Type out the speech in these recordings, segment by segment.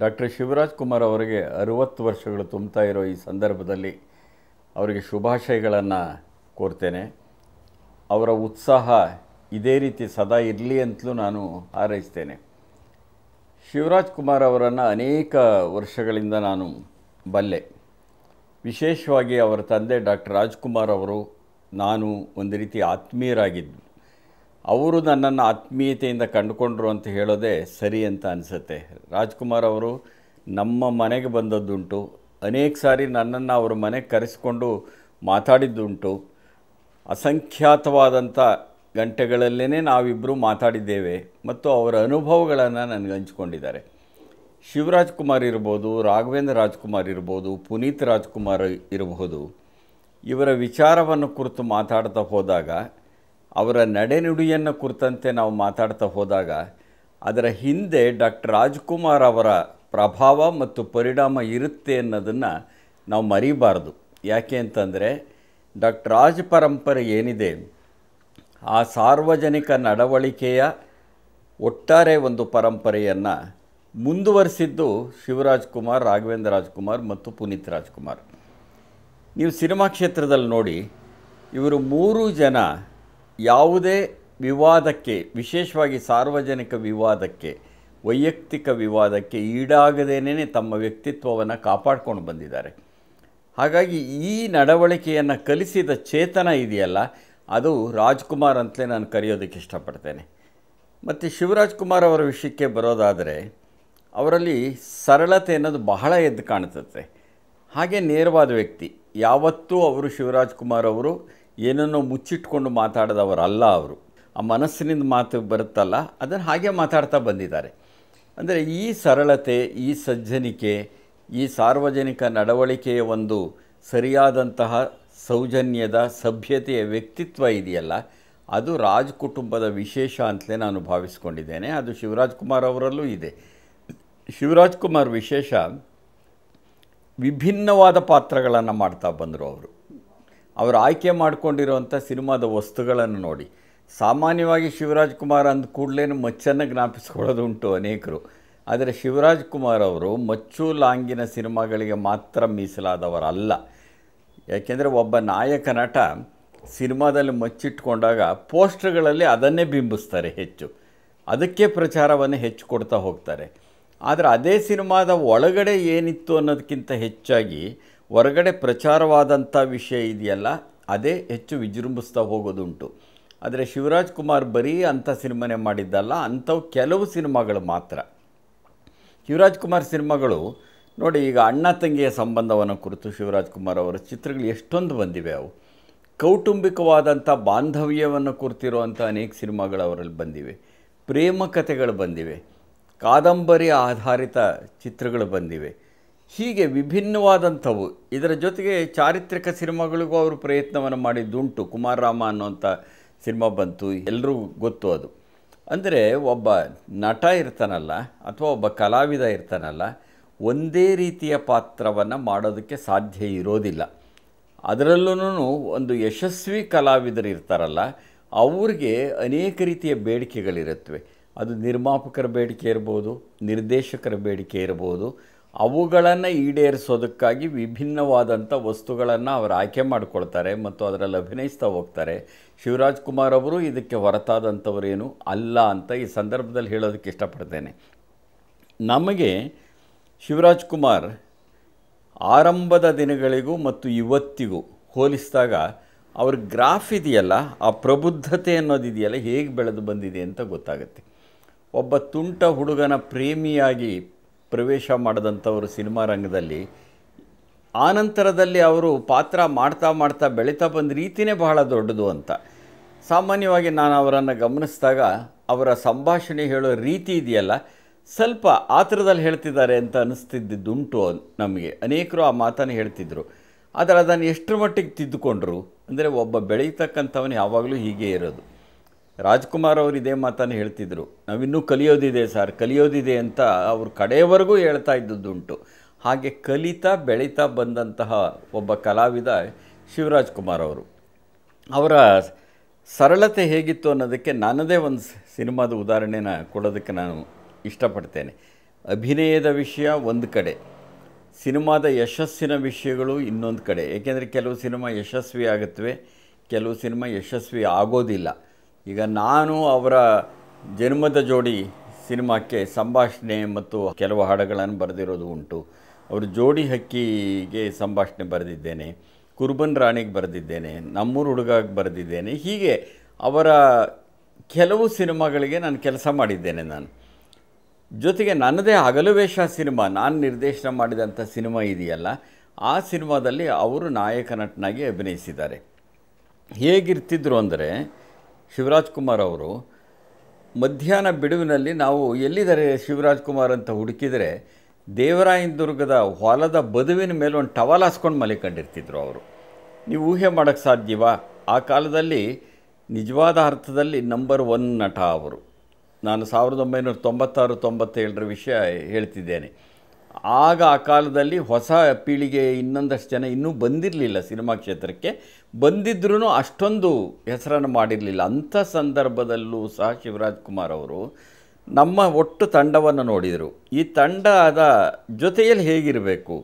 doctor Shivraj Kumar ಅವರಿಗೆ ಅರುವತ್ತು ವರ್ಷಗಳು ತುಂಬ್ತಾ ಇರೋ ಈ ಸಂದರ್ಭದಲ್ಲಿ ಅವರಿಗೆ ಶುಭಾಶಯಗಳನ್ನು ಕೋರ್ತೇನೆ ಅವರ ಉತ್ಸಾಹ ಇದೇ ರೀತಿ ಸದಾ ಇರಲಿ ಅಂತಲೂ ನಾನು ಹಾರೈಸ್ತೇನೆ ಶಿವರಾಜ್ ಕುಮಾರ್ ಅವರನ್ನು ಅನೇಕ ವರ್ಷಗಳಿಂದ ನಾನು ಬಲ್ಲೆ ವಿಶೇಷವಾಗಿ ಅವರ ತಂದೆ ಡಾಕ್ಟರ್ ರಾಜ್ಕುಮಾರ್ ಅವರು ನಾನು ಒಂದು ರೀತಿ ಆತ್ಮೀಯರಾಗಿದ್ದು ಅವರು ನನ್ನನ್ನು ಆತ್ಮೀಯತೆಯಿಂದ ಕಂಡುಕೊಂಡ್ರು ಅಂತ ಹೇಳೋದೇ ಸರಿ ಅಂತ ಅನಿಸುತ್ತೆ ರಾಜ್ಕುಮಾರ್ ಅವರು ನಮ್ಮ ಮನೆಗೆ ಬಂದದ್ದುಂಟು ಅನೇಕ ಸಾರಿ ನನ್ನನ್ನು ಅವರ ಮನೆಗೆ ಕರೆಸಿಕೊಂಡು ಮಾತಾಡಿದ್ದುಂಟು ಅಸಂಖ್ಯಾತವಾದಂಥ ಗಂಟೆಗಳಲ್ಲೇ ನಾವಿಬ್ಬರು ಮಾತಾಡಿದ್ದೇವೆ ಮತ್ತು ಅವರ ಅನುಭವಗಳನ್ನು ನನಗೆ ಹಂಚಿಕೊಂಡಿದ್ದಾರೆ ಶಿವರಾಜ್ ಕುಮಾರ್ ಇರ್ಬೋದು ರಾಘವೇಂದ್ರ ರಾಜ್ಕುಮಾರ್ ಇರ್ಬೋದು ಪುನೀತ್ ರಾಜ್ಕುಮಾರ್ ಇರಬಹುದು ಇವರ ವಿಚಾರವನ್ನು ಕುರಿತು ಮಾತಾಡ್ತಾ ಹೋದಾಗ ಅವರ ನಡೆನುಡಿಯನ್ನು ಕುರಿತಂತೆ ನಾವು ಮಾತಾಡ್ತಾ ಹೋದಾಗ ಅದರ ಹಿಂದೆ ಡಾಕ್ಟರ್ ರಾಜ್ಕುಮಾರ್ ಅವರ ಪ್ರಭಾವ ಮತ್ತು ಪರಿಣಾಮ ಇರುತ್ತೆ ಅನ್ನೋದನ್ನು ನಾವು ಮರಿಬಾರ್ದು ಯಾಕೆ ಅಂತಂದರೆ ಡಾಕ್ಟರ್ ರಾಜ್ ಪರಂಪರೆ ಏನಿದೆ ಆ ಸಾರ್ವಜನಿಕ ನಡವಳಿಕೆಯ ಒಟ್ಟಾರೆ ಒಂದು ಪರಂಪರೆಯನ್ನು ಮುಂದುವರಿಸಿದ್ದು ಶಿವರಾಜ್ ಕುಮಾರ್ ರಾಘವೇಂದ್ರ ರಾಜ್ಕುಮಾರ್ ಮತ್ತು ಪುನೀತ್ ರಾಜ್ಕುಮಾರ್ ನೀವು ಸಿನಿಮಾ ಕ್ಷೇತ್ರದಲ್ಲಿ ನೋಡಿ ಇವರು ಮೂರು ಜನ ಯಾವುದೇ ವಿವಾದಕ್ಕೆ ವಿಶೇಷವಾಗಿ ಸಾರ್ವಜನಿಕ ವಿವಾದಕ್ಕೆ ವೈಯಕ್ತಿಕ ವಿವಾದಕ್ಕೆ ಈಡಾಗದೇನೇ ತಮ್ಮ ವ್ಯಕ್ತಿತ್ವವನ್ನು ಕಾಪಾಡ್ಕೊಂಡು ಬಂದಿದ್ದಾರೆ ಹಾಗಾಗಿ ಈ ನಡವಳಿಕೆಯನ್ನು ಕಲಿಸಿದ ಚೇತನ ಇದೆಯಲ್ಲ ಅದು ರಾಜ್ಕುಮಾರ್ ಅಂತಲೇ ನಾನು ಕರೆಯೋದಕ್ಕೆ ಇಷ್ಟಪಡ್ತೇನೆ ಮತ್ತು ಶಿವರಾಜ್ ಕುಮಾರ್ ಅವರ ವಿಷಯಕ್ಕೆ ಬರೋದಾದರೆ ಅವರಲ್ಲಿ ಸರಳತೆ ಅನ್ನೋದು ಬಹಳ ಎದ್ದು ಕಾಣುತ್ತೆ ಹಾಗೆ ನೇರವಾದ ವ್ಯಕ್ತಿ ಯಾವತ್ತೂ ಅವರು ಶಿವರಾಜ್ ಕುಮಾರ್ ಅವರು ಏನನ್ನೋ ಮುಚ್ಚಿಟ್ಕೊಂಡು ಮಾತಾಡಿದವರಲ್ಲ ಅವರು ಆ ಮನಸ್ಸಿನಿಂದ ಮಾತು ಬರುತ್ತಲ್ಲ ಅದನ್ನು ಹಾಗೆ ಮಾತಾಡ್ತಾ ಬಂದಿದ್ದಾರೆ ಅಂದರೆ ಈ ಸರಳತೆ ಈ ಸಜ್ಜನಿಕೆ ಈ ಸಾರ್ವಜನಿಕ ನಡವಳಿಕೆಯ ಒಂದು ಸರಿಯಾದಂತಹ ಸೌಜನ್ಯದ ಸಭ್ಯತೆಯ ವ್ಯಕ್ತಿತ್ವ ಇದೆಯಲ್ಲ ಅದು ರಾಜ್ ಕುಟುಂಬದ ವಿಶೇಷ ಅಂತಲೇ ನಾನು ಭಾವಿಸ್ಕೊಂಡಿದ್ದೇನೆ ಅದು ಶಿವರಾಜ್ ಕುಮಾರ್ ಅವರಲ್ಲೂ ಇದೆ ಶಿವರಾಜ್ ಕುಮಾರ್ ವಿಶೇಷ ವಿಭಿನ್ನವಾದ ಪಾತ್ರಗಳನ್ನು ಮಾಡ್ತಾ ಬಂದರು ಅವರು ಅವರು ಆಯ್ಕೆ ಮಾಡಿಕೊಂಡಿರುವಂಥ ಸಿನಿಮಾದ ವಸ್ತುಗಳನ್ನು ನೋಡಿ ಸಾಮಾನ್ಯವಾಗಿ ಶಿವರಾಜ್ ಕುಮಾರ್ ಅಂದ ಕೂಡಲೇ ಮಚ್ಚನ್ನು ಜ್ಞಾಪಿಸ್ಕೊಳ್ಳೋದುಂಟು ಅನೇಕರು ಆದರೆ ಶಿವರಾಜ್ ಕುಮಾರ್ ಅವರು ಮಚ್ಚು ಲಾಂಗಿನ ಸಿನಿಮಾಗಳಿಗೆ ಮಾತ್ರ ಮೀಸಲಾದವರಲ್ಲ ಯಾಕೆಂದರೆ ಒಬ್ಬ ನಾಯಕ ನಟ ಸಿನಿಮಾದಲ್ಲಿ ಮಚ್ಚಿಟ್ಕೊಂಡಾಗ ಪೋಸ್ಟ್ಗಳಲ್ಲಿ ಅದನ್ನೇ ಬಿಂಬಿಸ್ತಾರೆ ಹೆಚ್ಚು ಅದಕ್ಕೆ ಪ್ರಚಾರವನ್ನು ಹೆಚ್ಚು ಕೊಡ್ತಾ ಹೋಗ್ತಾರೆ ಆದರೆ ಅದೇ ಸಿನಿಮಾದ ಒಳಗಡೆ ಏನಿತ್ತು ಅನ್ನೋದಕ್ಕಿಂತ ಹೆಚ್ಚಾಗಿ ಹೊರಗಡೆ ಪ್ರಚಾರವಾದಂಥ ವಿಷಯ ಇದೆಯಲ್ಲ ಅದೇ ಹೆಚ್ಚು ವಿಜೃಂಭಿಸ್ತಾ ಹೋಗೋದುಂಟು ಆದರೆ ಶಿವರಾಜ್ ಕುಮಾರ್ ಬರೀ ಅಂಥ ಸಿನಿಮಾನೇ ಮಾಡಿದ್ದಲ್ಲ ಅಂಥವು ಕೆಲವು ಸಿನಿಮಾಗಳು ಮಾತ್ರ ಶಿವರಾಜ್ ಕುಮಾರ್ ಸಿನಿಮಾಗಳು ನೋಡಿ ಈಗ ಅಣ್ಣ ತಂಗಿಯ ಸಂಬಂಧವನ್ನು ಕುರಿತು ಶಿವರಾಜ್ ಕುಮಾರ್ ಅವರ ಚಿತ್ರಗಳು ಎಷ್ಟೊಂದು ಬಂದಿವೆ ಅವು ಕೌಟುಂಬಿಕವಾದಂಥ ಬಾಂಧವ್ಯವನ್ನು ಕುರಿತಿರುವಂಥ ಅನೇಕ ಸಿನಿಮಾಗಳು ಅವರಲ್ಲಿ ಬಂದಿವೆ ಪ್ರೇಮ ಕಥೆಗಳು ಬಂದಿವೆ ಕಾದಂಬರಿ ಆಧಾರಿತ ಚಿತ್ರಗಳು ಬಂದಿವೆ ಹೀಗೆ ವಿಭಿನ್ನವಾದಂಥವು ಇದರ ಜೊತೆಗೆ ಚಾರಿತ್ರಿಕ ಸಿನಿಮಾಗಳಿಗೂ ಅವರು ಪ್ರಯತ್ನವನ್ನು ಮಾಡಿದ್ದುಂಟು ಕುಮಾರರಾಮ ಅನ್ನುವಂಥ ಸಿನಿಮಾ ಬಂತು ಎಲ್ಲರೂ ಗೊತ್ತು ಅದು ಅಂದರೆ ಒಬ್ಬ ನಟ ಇರ್ತಾನಲ್ಲ ಅಥವಾ ಒಬ್ಬ ಕಲಾವಿದ ಇರ್ತಾನಲ್ಲ ಒಂದೇ ರೀತಿಯ ಪಾತ್ರವನ್ನು ಮಾಡೋದಕ್ಕೆ ಸಾಧ್ಯ ಇರೋದಿಲ್ಲ ಅದರಲ್ಲೂ ಒಂದು ಯಶಸ್ವಿ ಕಲಾವಿದರು ಇರ್ತಾರಲ್ಲ ಅವ್ರಿಗೆ ಅನೇಕ ರೀತಿಯ ಬೇಡಿಕೆಗಳಿರುತ್ತವೆ ಅದು ನಿರ್ಮಾಪಕರ ಬೇಡಿಕೆ ಇರ್ಬೋದು ನಿರ್ದೇಶಕರ ಬೇಡಿಕೆ ಇರ್ಬೋದು ಅವುಗಳನ್ನು ಈಡೇರಿಸೋದಕ್ಕಾಗಿ ವಿಭಿನ್ನವಾದಂಥ ವಸ್ತುಗಳನ್ನು ಅವರು ಆಯ್ಕೆ ಮಾಡಿಕೊಳ್ತಾರೆ ಮತ್ತು ಅದರಲ್ಲಿ ಅಭಿನಯಿಸ್ತಾ ಹೋಗ್ತಾರೆ ಶಿವರಾಜ್ ಕುಮಾರ್ ಅವರು ಇದಕ್ಕೆ ಹೊರತಾದಂಥವರೇನು ಅಲ್ಲ ಅಂತ ಈ ಸಂದರ್ಭದಲ್ಲಿ ಹೇಳೋದಕ್ಕೆ ಇಷ್ಟಪಡ್ತೇನೆ ನಮಗೆ ಶಿವರಾಜ್ ಕುಮಾರ್ ಆರಂಭದ ದಿನಗಳಿಗೂ ಮತ್ತು ಇವತ್ತಿಗೂ ಹೋಲಿಸಿದಾಗ ಅವ್ರ ಗ್ರಾಫ್ ಇದೆಯಲ್ಲ ಆ ಪ್ರಬುದ್ಧತೆ ಅನ್ನೋದಿದೆಯಲ್ಲ ಹೇಗೆ ಬೆಳೆದು ಬಂದಿದೆ ಅಂತ ಗೊತ್ತಾಗುತ್ತೆ ಒಬ್ಬ ತುಂಟ ಹುಡುಗನ ಪ್ರೇಮಿಯಾಗಿ ಪ್ರವೇಶ ಮಾಡಿದಂಥವರು ಸಿನಿಮಾ ರಂಗದಲ್ಲಿ ಆನಂತರದಲ್ಲಿ ಅವರು ಪಾತ್ರ ಮಾಡ್ತಾ ಮಾಡ್ತಾ ಬೆಳೀತಾ ಬಂದ ರೀತಿಯೇ ಬಹಳ ದೊಡ್ಡದು ಅಂತ ಸಾಮಾನ್ಯವಾಗಿ ನಾನು ಅವರನ್ನು ಗಮನಿಸಿದಾಗ ಅವರ ಸಂಭಾಷಣೆ ಹೇಳೋ ರೀತಿ ಇದೆಯಲ್ಲ ಸ್ವಲ್ಪ ಆತರದಲ್ಲಿ ಹೇಳ್ತಿದ್ದಾರೆ ಅಂತ ಅನ್ನಿಸ್ತಿದ್ದುಂಟು ನಮಗೆ ಅನೇಕರು ಆ ಮಾತನ್ನು ಹೇಳ್ತಿದ್ರು ಆದರೆ ಅದನ್ನು ಎಷ್ಟರ ಮಟ್ಟಿಗೆ ತಿದ್ದುಕೊಂಡ್ರು ಅಂದರೆ ಒಬ್ಬ ಬೆಳೀತಕ್ಕಂಥವನು ಯಾವಾಗಲೂ ಹೀಗೆ ಇರೋದು ರಾಜ್ಕುಮಾರ್ ಅವರು ಇದೇ ಮಾತನ್ನು ಹೇಳ್ತಿದ್ರು ನಾವಿನ್ನೂ ಕಲಿಯೋದಿದೆ ಸರ್ ಕಲಿಯೋದಿದೆ ಅಂತ ಅವರು ಕಡೆಯವರೆಗೂ ಹೇಳ್ತಾ ಇದ್ದದ್ದುಂಟು ಹಾಗೆ ಕಲಿತಾ ಬೆಳೀತಾ ಬಂದಂತಹ ಒಬ್ಬ ಕಲಾವಿದ ಶಿವರಾಜ್ ಕುಮಾರ್ ಅವರು ಅವರ ಸರಳತೆ ಹೇಗಿತ್ತು ಅನ್ನೋದಕ್ಕೆ ನನ್ನದೇ ಒಂದು ಸಿನಿಮಾದ ಉದಾಹರಣೆನ ಕೊಡೋದಕ್ಕೆ ನಾನು ಇಷ್ಟಪಡ್ತೇನೆ ಅಭಿನಯದ ವಿಷಯ ಒಂದು ಕಡೆ ಸಿನಿಮಾದ ಯಶಸ್ಸಿನ ವಿಷಯಗಳು ಇನ್ನೊಂದು ಕಡೆ ಏಕೆಂದರೆ ಕೆಲವು ಸಿನಿಮಾ ಯಶಸ್ವಿ ಆಗುತ್ತವೆ ಕೆಲವು ಸಿನಿಮಾ ಯಶಸ್ವಿ ಆಗೋದಿಲ್ಲ ಈಗ ನಾನು ಅವರ ಜನ್ಮದ ಜೋಡಿ ಸಿನಿಮಾಕ್ಕೆ ಸಂಭಾಷಣೆ ಮತ್ತು ಕೆಲವು ಹಾಡುಗಳನ್ನು ಬರೆದಿರೋದು ಉಂಟು ಅವರು ಜೋಡಿ ಹಕ್ಕಿಗೆ ಸಂಭಾಷಣೆ ಬರೆದಿದ್ದೇನೆ ಕುರ್ಬನ್ ರಾಣಿಗೆ ಬರೆದಿದ್ದೇನೆ ನಮ್ಮೂರು ಹುಡುಗಾಗೆ ಬರೆದಿದ್ದೇನೆ ಹೀಗೆ ಅವರ ಕೆಲವು ಸಿನಿಮಾಗಳಿಗೆ ನಾನು ಕೆಲಸ ಮಾಡಿದ್ದೇನೆ ನಾನು ಜೊತೆಗೆ ನನ್ನದೇ ಹಗಲು ಸಿನಿಮಾ ನಾನು ನಿರ್ದೇಶನ ಮಾಡಿದಂಥ ಸಿನಿಮಾ ಇದೆಯಲ್ಲ ಆ ಸಿನಿಮಾದಲ್ಲಿ ಅವರು ನಾಯಕ ನಟನಾಗಿ ಅಭಿನಯಿಸಿದ್ದಾರೆ ಹೇಗಿರ್ತಿದ್ರು ಅಂದರೆ ಶಿವರಾಜ್ ಕುಮಾರ್ ಅವರು ಮಧ್ಯಾಹ್ನ ಬಿಡುವಿನಲ್ಲಿ ನಾವು ಎಲ್ಲಿದ್ದಾರೆ ಶಿವರಾಜ್ ಕುಮಾರ್ ಅಂತ ಹುಡುಕಿದರೆ ದೇವರಾಯನದುರ್ಗದ ಹೊಲದ ಬದುವಿನ ಮೇಲೆ ಒಂದು ಟವಲ್ ಹಾಸ್ಕೊಂಡು ಮಲಿಕೊಂಡಿರ್ತಿದ್ರು ಅವರು ನೀವು ಊಹೆ ಮಾಡೋಕ್ಕೆ ಸಾಧ್ಯವಾ ಆ ಕಾಲದಲ್ಲಿ ನಿಜವಾದ ಅರ್ಥದಲ್ಲಿ ನಂಬರ್ ಒನ್ ನಟ ಅವರು ನಾನು ಸಾವಿರದ ಒಂಬೈನೂರ ತೊಂಬತ್ತಾರು ತೊಂಬತ್ತೇಳರ ವಿಷಯ ಹೇಳ್ತಿದ್ದೇನೆ ಆಗ ಆ ಕಾಲದಲ್ಲಿ ಹೊಸ ಪೀಳಿಗೆ ಇನ್ನೊಂದಷ್ಟು ಜನ ಇನ್ನೂ ಬಂದಿರಲಿಲ್ಲ ಸಿನಿಮಾ ಕ್ಷೇತ್ರಕ್ಕೆ ಬಂದಿದ್ರೂ ಅಷ್ಟೊಂದು ಹೆಸರನ್ನು ಮಾಡಿರಲಿಲ್ಲ ಅಂಥ ಸಂದರ್ಭದಲ್ಲೂ ಸಹ ಶಿವರಾಜ್ ಕುಮಾರ್ ಅವರು ನಮ್ಮ ಒಟ್ಟು ತಂಡವನ್ನು ನೋಡಿದರು ಈ ತಂಡದ ಜೊತೆಯಲ್ಲಿ ಹೇಗಿರಬೇಕು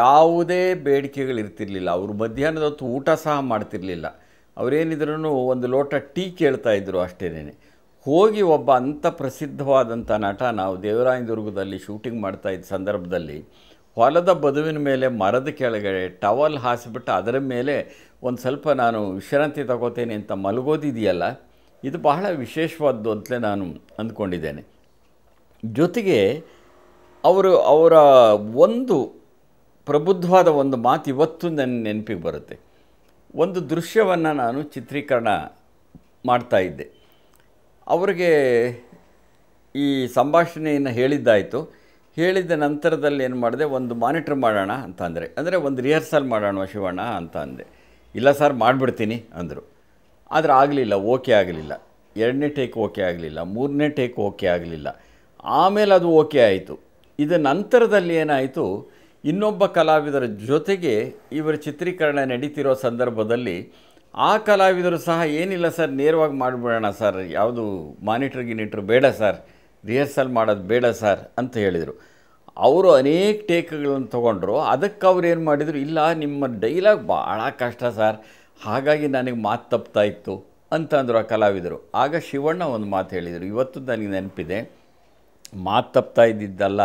ಯಾವುದೇ ಬೇಡಿಕೆಗಳಿರ್ತಿರ್ಲಿಲ್ಲ ಅವರು ಮಧ್ಯಾಹ್ನದ ಹೊತ್ತು ಊಟ ಸಹ ಮಾಡ್ತಿರಲಿಲ್ಲ ಅವರೇನಿದ್ರೂ ಒಂದು ಲೋಟ ಟೀ ಕೇಳ್ತಾ ಇದ್ದರು ಅಷ್ಟೇನೇ ಹೋಗಿ ಒಬ್ಬ ಅಂಥ ಪ್ರಸಿದ್ಧವಾದಂಥ ನಟ ನಾವು ದೇವರಾಯನದುರ್ಗದಲ್ಲಿ ಶೂಟಿಂಗ್ ಮಾಡ್ತಾ ಇದ್ದ ಸಂದರ್ಭದಲ್ಲಿ ಹೊಲದ ಬದುವಿನ ಮೇಲೆ ಮರದ ಕೆಳಗಡೆ ಟವಲ್ ಹಾಸಿಬಿಟ್ಟು ಅದರ ಮೇಲೆ ಒಂದು ಸ್ವಲ್ಪ ನಾನು ವಿಶ್ರಾಂತಿ ತಗೋತೇನೆ ಅಂತ ಮಲಗೋದಿದೆಯಲ್ಲ ಇದು ಬಹಳ ವಿಶೇಷವಾದ್ದು ಅಂತಲೇ ನಾನು ಅಂದ್ಕೊಂಡಿದ್ದೇನೆ ಜೊತೆಗೆ ಅವರು ಅವರ ಒಂದು ಪ್ರಬುದ್ಧವಾದ ಒಂದು ಮಾತು ಇವತ್ತು ನನ್ನ ನೆನಪಿಗೆ ಬರುತ್ತೆ ಒಂದು ದೃಶ್ಯವನ್ನು ನಾನು ಚಿತ್ರೀಕರಣ ಮಾಡ್ತಾಯಿದ್ದೆ ಅವರಿಗೆ ಈ ಸಂಭಾಷಣೆಯನ್ನು ಹೇಳಿದ್ದಾಯಿತು ಹೇಳಿದ ನಂತರದಲ್ಲಿ ಏನು ಮಾಡಿದೆ ಒಂದು ಮಾನಿಟ್ರ್ ಮಾಡೋಣ ಅಂತ ಅಂದರೆ ಅಂದರೆ ಒಂದು ರಿಹರ್ಸಲ್ ಮಾಡೋಣ ಶಿವಣ್ಣ ಅಂತ ಅಂದೆ ಇಲ್ಲ ಸರ್ ಮಾಡಿಬಿಡ್ತೀನಿ ಅಂದರು ಆದರೆ ಆಗಲಿಲ್ಲ ಓಕೆ ಆಗಲಿಲ್ಲ ಎರಡನೇ ಟೇಕ್ ಓಕೆ ಆಗಲಿಲ್ಲ ಮೂರನೇ ಟೇಕ್ ಓಕೆ ಆಗಲಿಲ್ಲ ಆಮೇಲೆ ಅದು ಓಕೆ ಆಯಿತು ಇದರ ನಂತರದಲ್ಲಿ ಏನಾಯಿತು ಇನ್ನೊಬ್ಬ ಕಲಾವಿದರ ಜೊತೆಗೆ ಇವರ ಚಿತ್ರೀಕರಣ ನಡೀತಿರೋ ಸಂದರ್ಭದಲ್ಲಿ ಆ ಕಲಾವಿದರು ಸಹ ಏನಿಲ್ಲ ಸರ್ ನೇರವಾಗಿ ಮಾಡಿಬಿಡೋಣ ಸರ್ ಯಾವುದು ಮಾನಿಟ್ರ್ ಗಿನಿಟ್ರ್ ಬೇಡ ಸರ್ ರಿಹರ್ಸಲ್ ಮಾಡೋದು ಬೇಡ ಸರ್ ಅಂತ ಹೇಳಿದರು ಅವರು ಅನೇಕ ಟೇಕ್ಗಳನ್ನು ತೊಗೊಂಡ್ರು ಅದಕ್ಕೆ ಅವ್ರು ಏನು ಮಾಡಿದರು ಇಲ್ಲ ನಿಮ್ಮ ಡೈಲಾಗ್ ಭಾಳ ಕಷ್ಟ ಸರ್ ಹಾಗಾಗಿ ನನಗೆ ಮಾತು ತಪ್ತಾ ಇತ್ತು ಅಂತಂದರು ಆ ಕಲಾವಿದರು ಆಗ ಶಿವಣ್ಣ ಒಂದು ಮಾತು ಹೇಳಿದರು ಇವತ್ತು ನನಗೆ ನೆನಪಿದೆ ಮಾತು ತಪ್ತಾ ಇದ್ದಿದ್ದಲ್ಲ